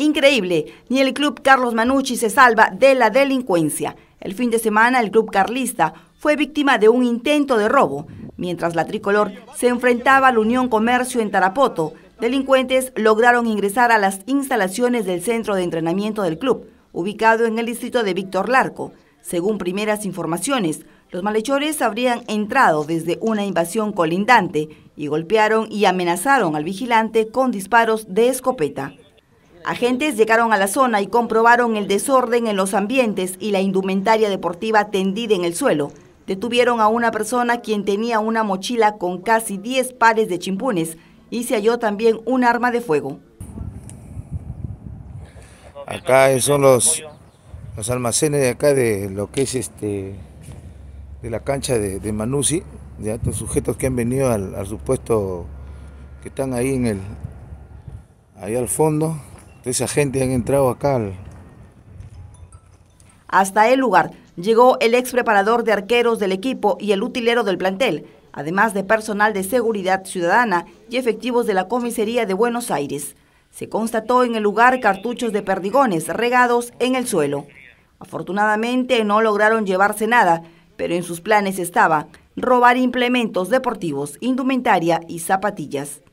Increíble, ni el club Carlos Manucci se salva de la delincuencia. El fin de semana el club carlista fue víctima de un intento de robo, mientras la tricolor se enfrentaba a la Unión Comercio en Tarapoto. Delincuentes lograron ingresar a las instalaciones del centro de entrenamiento del club, ubicado en el distrito de Víctor Larco. Según primeras informaciones, los malhechores habrían entrado desde una invasión colindante y golpearon y amenazaron al vigilante con disparos de escopeta. Agentes llegaron a la zona y comprobaron el desorden en los ambientes y la indumentaria deportiva tendida en el suelo. Detuvieron a una persona quien tenía una mochila con casi 10 pares de chimpunes y se halló también un arma de fuego. Acá son los, los almacenes de acá de lo que es este de la cancha de, Manusi, de estos sujetos que han venido al, al supuesto que están ahí en el, ahí al fondo, esa gente han entrado acá. Hasta el lugar llegó el ex preparador de arqueros del equipo y el utilero del plantel, además de personal de seguridad ciudadana y efectivos de la comisaría de Buenos Aires. Se constató en el lugar cartuchos de perdigones regados en el suelo. Afortunadamente no lograron llevarse nada, pero en sus planes estaba robar implementos deportivos, indumentaria y zapatillas.